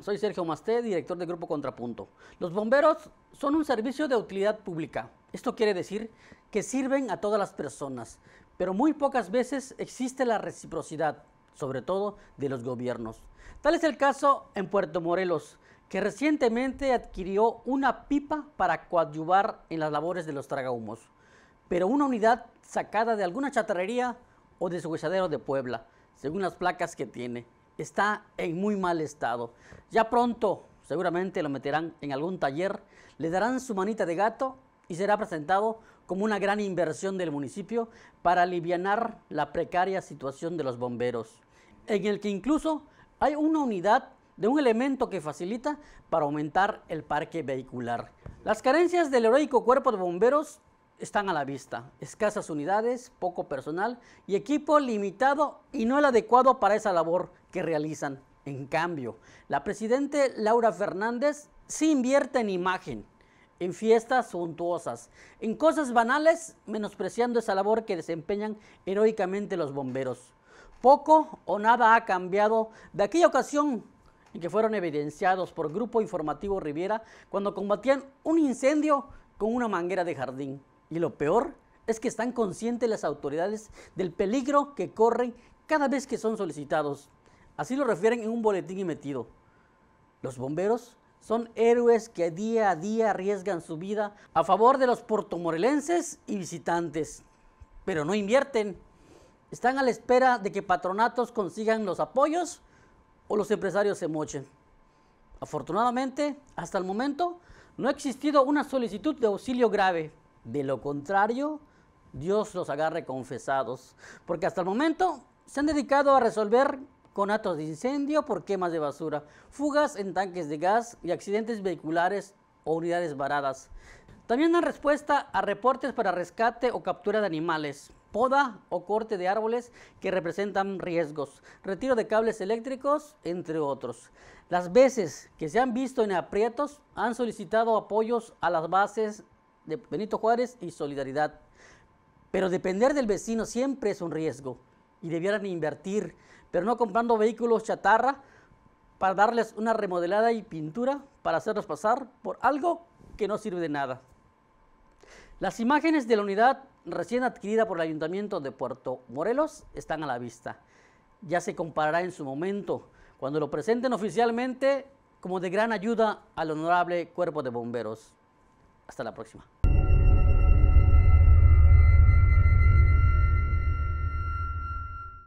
Soy Sergio Masté, director de Grupo Contrapunto. Los bomberos son un servicio de utilidad pública. Esto quiere decir que sirven a todas las personas, pero muy pocas veces existe la reciprocidad, sobre todo de los gobiernos. Tal es el caso en Puerto Morelos, que recientemente adquirió una pipa para coadyuvar en las labores de los tragahumos, pero una unidad sacada de alguna chatarrería o de su de Puebla, según las placas que tiene está en muy mal estado. Ya pronto seguramente lo meterán en algún taller, le darán su manita de gato y será presentado como una gran inversión del municipio para aliviar la precaria situación de los bomberos, en el que incluso hay una unidad de un elemento que facilita para aumentar el parque vehicular. Las carencias del heroico cuerpo de bomberos están a la vista. Escasas unidades, poco personal y equipo limitado y no el adecuado para esa labor, que realizan. En cambio, la presidente Laura Fernández sí invierte en imagen, en fiestas suntuosas, en cosas banales, menospreciando esa labor que desempeñan heroicamente los bomberos. Poco o nada ha cambiado de aquella ocasión en que fueron evidenciados por Grupo Informativo Riviera cuando combatían un incendio con una manguera de jardín. Y lo peor es que están conscientes las autoridades del peligro que corren cada vez que son solicitados. Así lo refieren en un boletín emitido. Los bomberos son héroes que día a día arriesgan su vida a favor de los portomorelenses y visitantes, pero no invierten. Están a la espera de que patronatos consigan los apoyos o los empresarios se mochen. Afortunadamente, hasta el momento, no ha existido una solicitud de auxilio grave. De lo contrario, Dios los agarre confesados, porque hasta el momento se han dedicado a resolver con actos de incendio por quemas de basura, fugas en tanques de gas y accidentes vehiculares o unidades varadas. También dan respuesta a reportes para rescate o captura de animales, poda o corte de árboles que representan riesgos, retiro de cables eléctricos, entre otros. Las veces que se han visto en aprietos han solicitado apoyos a las bases de Benito Juárez y Solidaridad. Pero depender del vecino siempre es un riesgo y debieran invertir, pero no comprando vehículos chatarra para darles una remodelada y pintura para hacerlos pasar por algo que no sirve de nada. Las imágenes de la unidad recién adquirida por el Ayuntamiento de Puerto Morelos están a la vista. Ya se comparará en su momento, cuando lo presenten oficialmente, como de gran ayuda al honorable cuerpo de bomberos. Hasta la próxima.